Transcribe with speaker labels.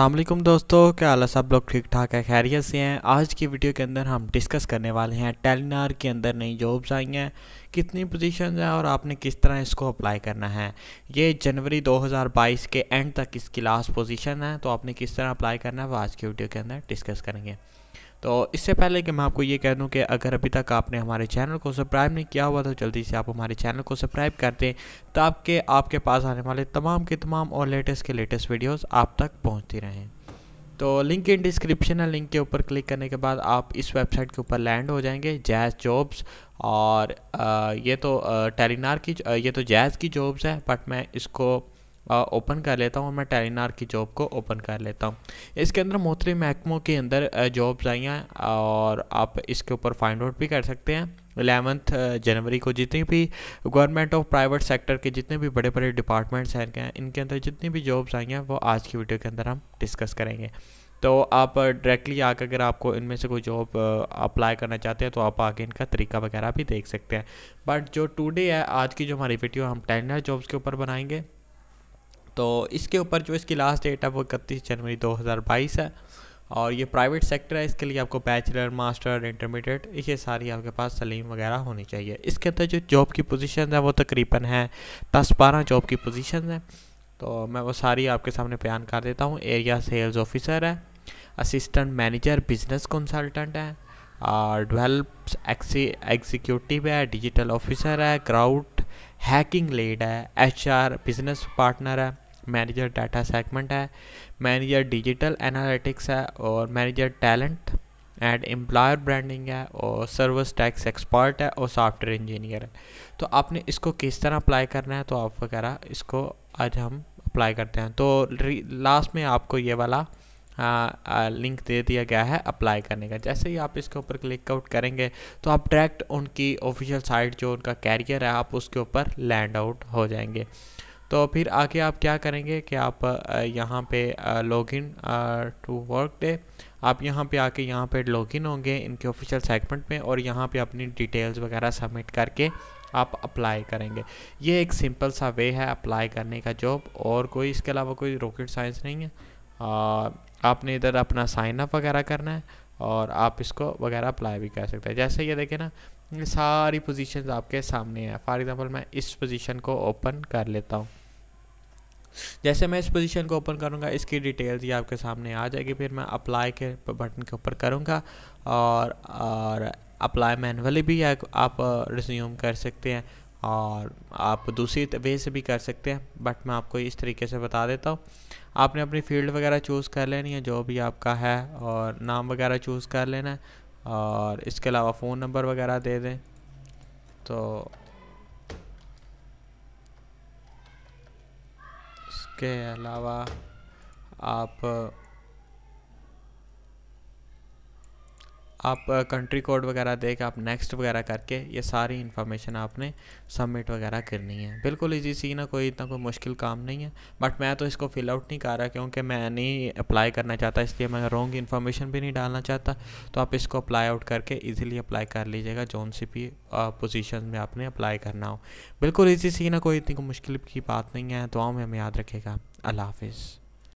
Speaker 1: असलम दोस्तों क्या हाल सब लोग ठीक ठाक है खैरियत से हैं आज की वीडियो के अंदर हम डिस्कस करने वाले हैं टेलीनार के अंदर नई जॉब्स आई हैं कितनी पोजीशन हैं और आपने किस तरह इसको अप्लाई करना है ये जनवरी 2022 के एंड तक इसकी लास्ट पोजीशन है तो आपने किस तरह अप्लाई करना है वो आज की वीडियो के अंदर डिस्कस करेंगे तो इससे पहले कि मैं आपको ये कह दूँ कि अगर अभी तक आपने हमारे चैनल को सब्सक्राइब नहीं किया हुआ तो जल्दी से आप हमारे चैनल को सब्सक्राइब कर दें ताकि आपके पास आने वाले तमाम के तमाम और लेटेस्ट के लेटेस्ट वीडियोस आप तक पहुंचती रहें तो लिंक इन डिस्क्रिप्शन है लिंक के ऊपर क्लिक करने के बाद आप इस वेबसाइट के ऊपर लैंड हो जाएंगे जैज़ जॉब्स और आ, ये तो टेलीनार की ये तो जैज़ की जॉब्स है बट मैं इसको ओपन कर लेता हूँ मैं टेलीनार की जॉब को ओपन कर लेता हूँ इसके अंदर मोहतरी महकमों के अंदर जॉब्स आई हैं और आप इसके ऊपर फाइंड आउट भी कर सकते हैं एलेवंथ जनवरी को जितनी भी गवर्नमेंट और प्राइवेट सेक्टर के जितने भी बड़े बड़े डिपार्टमेंट्स हैं इनके अंदर जितनी भी जॉब्स आई हैं वो आज की वीडियो के अंदर हम डिस्कस करेंगे तो आप डायरेक्टली आकर अगर आपको इनमें से कोई जॉब अप्लाई करना चाहते हैं तो आप आगे इनका तरीका वगैरह भी देख सकते हैं बट जो टुडे है आज की जो हमारी वीडियो हम टेंडर जॉब्स के ऊपर बनाएंगे तो इसके ऊपर जो इसकी लास्ट डेट है वो इकतीस जनवरी 2022 है और ये प्राइवेट सेक्टर है इसके लिए आपको बैचलर मास्टर इंटरमीडिएट ये सारी आपके पास सलीम वगैरह होनी चाहिए इसके अंदर जो जॉब की पोजीशन है वो तकरीबन है दस बारह जॉब की पोजीशन है तो मैं वो सारी आपके सामने बयान कर देता हूँ एरिया सेल्स ऑफिसर है असिस्टेंट मैनेजर बिजनेस कंसल्टेंट है और डेवलप एग्जीक्यूटिव है डिजिटल ऑफिसर है क्राउड हैकिंग लीड है एच बिजनेस पार्टनर है मैनेजर डाटा सेगमेंट है मैनेजर डिजिटल एनालिटिक्स है और manager talent and employer branding है और सर्विस टैक्स एक्सपर्ट है और सॉफ्टवेयर इंजीनियर है तो आपने इसको किस तरह अप्लाई करना है तो आप वगैरह इसको आज हम अप्लाई करते हैं तो लास्ट में आपको ये वाला आ, आ, लिंक दे दिया गया है अप्लाई करने का जैसे ही आप इसके ऊपर क्लिक आउट करेंगे तो आप डायरेक्ट उनकी ऑफिशियल साइट जो उनका कैरियर है आप उसके ऊपर लैंड आउट हो जाएंगे तो फिर आगे आप क्या करेंगे कि आप यहाँ पे लॉगिन टू वर्क डे आप यहाँ पे आके यहाँ पे लॉगिन होंगे इनके ऑफिशियल सेगमेंट में और यहाँ पे अपनी डिटेल्स वगैरह सबमिट करके आप अप्लाई करेंगे ये एक सिंपल सा वे है अप्लाई करने का जॉब और कोई इसके अलावा कोई रॉकेट साइंस नहीं है आ, आपने इधर अपना साइन अप वगैरह करना है और आप इसको वगैरह अप्लाई भी कर सकते हैं जैसे ये देखें ना सारी पोजीशंस आपके सामने हैं फॉर एग्जांपल मैं इस पोजीशन को ओपन कर लेता हूँ जैसे मैं इस पोजीशन को ओपन करूँगा इसकी डिटेल्स ये आपके सामने आ जाएगी फिर मैं अप्लाई के बटन के ऊपर करूँगा और और अप्लाई मैनुअली भी आप रिज्यूम uh, कर सकते हैं और आप दूसरी वे से भी कर सकते हैं बट मैं आपको इस तरीके से बता देता हूँ आपने अपनी फील्ड वगैरह चूज़ कर लेनी है जो भी आपका है और नाम वगैरह चूज़ कर लेना है और इसके अलावा फ़ोन नंबर वगैरह दे दें तो इसके अलावा आप आप कंट्री कोड वगैरह दे के आप नेक्स्ट वगैरह करके ये सारी इन्फॉर्मेशन आपने सबमिट वगैरह करनी है बिल्कुल इजी सी ना कोई इतना कोई मुश्किल काम नहीं है बट मैं तो इसको फिल आउट नहीं कर रहा क्योंकि मैं नहीं अप्लाई करना चाहता इसलिए मैं रॉन्ग इन्फॉर्मेशन भी नहीं डालना चाहता तो आप इसको अप्लाई आउट करके ईजिली अप्लाई कर लीजिएगा जौन सी भी पोजिशन में आपने अप्लाई करना हो बिल्कुल ईजी सी ना कोई इतनी कोई मुश्किल की बात नहीं है दुआओं में हमें याद रखेगा अल्लाह हाफिज़